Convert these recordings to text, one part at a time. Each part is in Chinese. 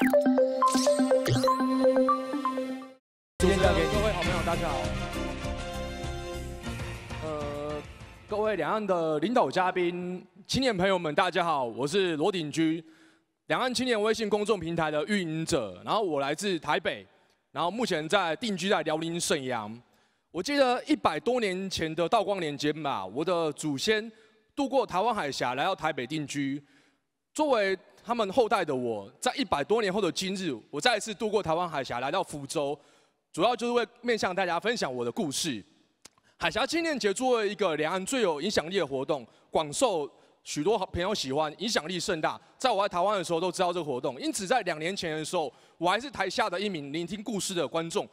亲交给各位好朋友，大家好。呃，各位两岸的领导嘉宾、青年朋友们，大家好，我是罗鼎居，两岸青年微信公众平台的运营者。然后我来自台北，然后目前在定居在辽宁沈阳。我记得一百多年前的道光年间吧，我的祖先渡过台湾海峡来到台北定居，作为。他们后代的我，在一百多年后的今日，我再一次渡过台湾海峡来到福州，主要就是为面向大家分享我的故事。海峡纪念节作为一个两岸最有影响力的活动，广受许多朋友喜欢，影响力甚大。在我在台湾的时候都知道这个活动，因此在两年前的时候，我还是台下的一名聆听故事的观众。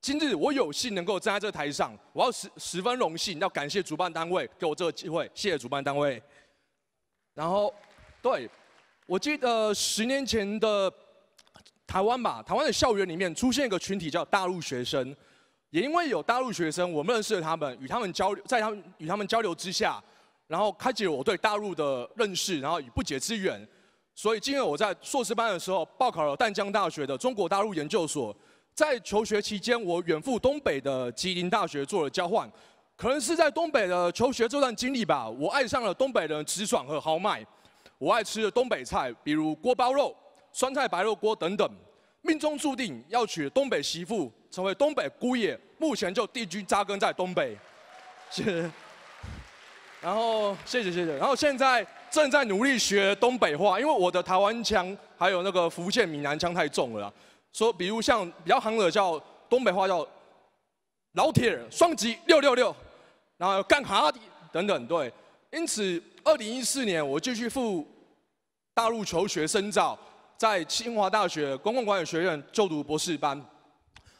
今日我有幸能够站在这台上，我要十十分荣幸，要感谢主办单位给我这个机会，谢谢主办单位。然后，对。我记得十年前的台湾吧，台湾的校园里面出现一个群体叫大陆学生，也因为有大陆学生，我们认识了他们，与他们交流，在他们与他们交流之下，然后开启了我对大陆的认识，然后以不解之缘，所以今天我在硕士班的时候报考了淡江大学的中国大陆研究所，在求学期间，我远赴东北的吉林大学做了交换，可能是在东北的求学这段经历吧，我爱上了东北人直爽和豪迈。我爱吃的东北菜，比如锅包肉、酸菜白肉锅等等，命中注定要娶东北媳妇，成为东北姑爷，目前就定居扎根在东北。是，然后谢谢谢谢，然后现在正在努力学东北话，因为我的台湾腔还有那个福建闽南腔太重了，说比如像比较行的叫东北话叫老铁，双击六六六，然后干哈的等等，对。因此，二零一四年我继续赴。大陆求学深造，在清华大学公共管理学院就读博士班。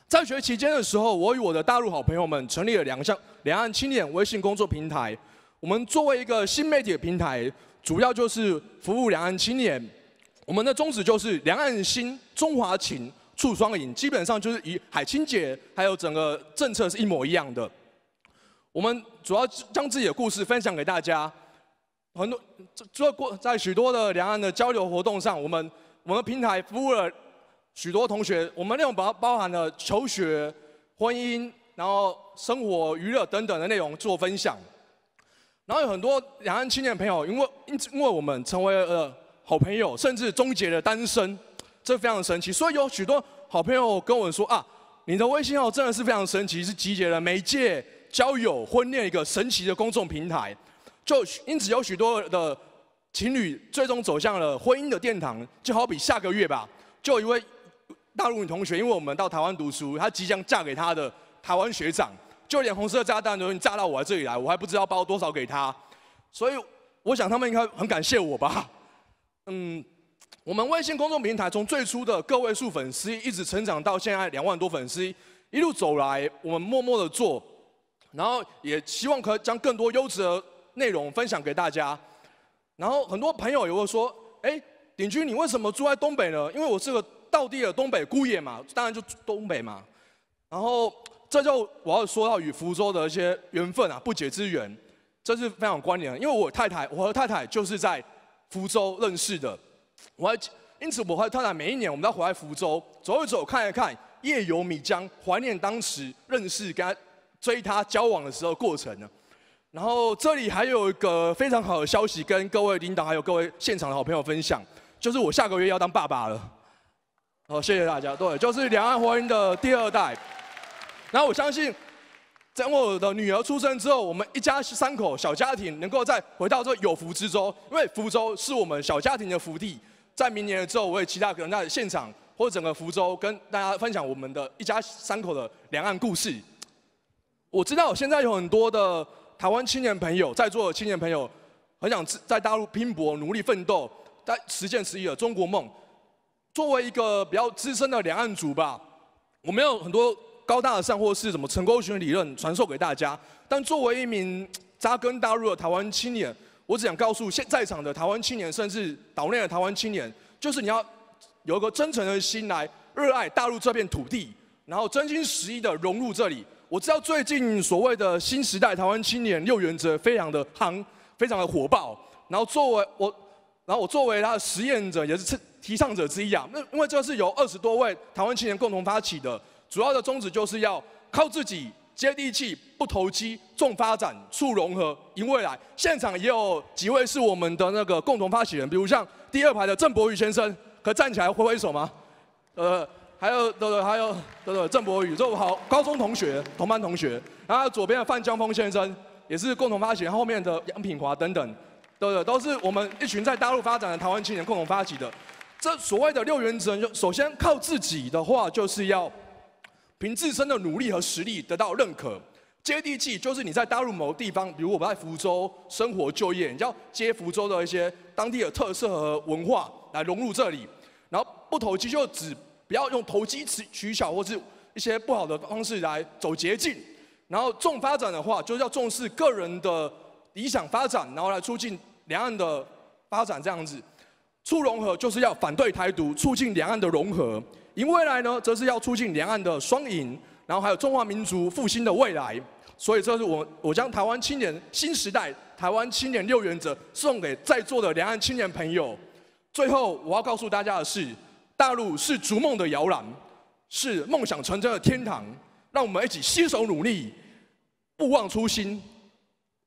在学期间的时候，我与我的大陆好朋友们成立了两项两岸青年微信工作平台。我们作为一个新媒体平台，主要就是服务两岸青年。我们的宗旨就是两岸心、中华情、促双赢，基本上就是与海清姐还有整个政策是一模一样的。我们主要将自己的故事分享给大家。很多做过在许多的两岸的交流活动上，我们我们平台服务了许多同学，我们内容包包含了求学、婚姻、然后生活、娱乐等等的内容做分享。然后有很多两岸青年朋友，因为因因为我们成为了好朋友，甚至终结了单身，这非常神奇。所以有许多好朋友跟我说啊，你的微信号真的是非常神奇，是集结了媒介交友、婚恋一个神奇的公众平台。就因此，有许多的情侣最终走向了婚姻的殿堂。就好比下个月吧，就一位大陆女同学，因为我们到台湾读书，她即将嫁给她的台湾学长。就连红色炸弹都已炸到我这里来，我还不知道包多少给她。所以，我想他们应该很感谢我吧。嗯，我们微信公众平台从最初的个位数粉丝，一直成长到现在两万多粉丝，一路走来，我们默默的做，然后也希望可以将更多优质的。内容分享给大家，然后很多朋友也会说：“哎，鼎军，你为什么住在东北呢？”因为我是个地的东北姑爷嘛，当然就东北嘛。然后这就我要说到与福州的一些缘分啊，不解之缘，这是非常关联。因为我太太，我和太太就是在福州认识的，我还。因此我和太太每一年我们都回来福州走一走、看一看，夜游闽江，怀念当时认识、跟追她交往的时候过程呢。然后这里还有一个非常好的消息，跟各位领导还有各位现场的好朋友分享，就是我下个月要当爸爸了。好，谢谢大家。对，就是两岸婚姻的第二代。那我相信，在我的女儿出生之后，我们一家三口小家庭能够再回到这有福之州，因为福州是我们小家庭的福地。在明年之后，我也期待可能在现场或者整个福州跟大家分享我们的一家三口的两岸故事。我知道现在有很多的。台湾青年朋友，在座的青年朋友，很想在大陆拼搏、努力奋斗，在实现自己的中国梦。作为一个比较资深的两岸组吧，我没有很多高大上或是什么成功学理论传授给大家。但作为一名扎根大陆的台湾青年，我只想告诉现在场的台湾青年，甚至岛内的台湾青年，就是你要有一个真诚的心来热爱大陆这片土地，然后真心实意的融入这里。我知道最近所谓的新时代台湾青年六原则非常的夯，非常的火爆。然后作为我，然后我作为他的实验者，也是提倡者之一啊。那因为这是由二十多位台湾青年共同发起的，主要的宗旨就是要靠自己，接地气，不投机，重发展，促融合，迎未来。现场也有几位是我们的那个共同发起人，比如像第二排的郑博宇先生，可以站起来挥挥手吗？呃。还有，对对，还有，对对，郑博宇，这好高中同学、同班同学。然后左边的范江峰先生，也是共同发起。后面的杨品华等等，对对，都是我们一群在大陆发展的台湾青年共同发起的。这所谓的六原则，就首先靠自己的话，就是要凭自身的努力和实力得到认可。接地气，就是你在大陆某地方，比如我们在福州生活就业，你要接福州的一些当地的特色和文化来融入这里。然后不投机，就只。不要用投机取取巧或是一些不好的方式来走捷径，然后重发展的话，就是要重视个人的理想发展，然后来促进两岸的发展这样子。促融合就是要反对台独，促进两岸的融合。赢未来呢，则是要促进两岸的双赢，然后还有中华民族复兴的未来。所以这是我我将台湾青年新时代台湾青年六原则送给在座的两岸青年朋友。最后我要告诉大家的是。大陆是逐梦的摇篮，是梦想成真的天堂。让我们一起携手努力，不忘初心，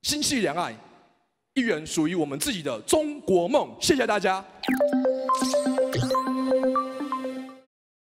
心系两岸，一圆属于我们自己的中国梦。谢谢大家。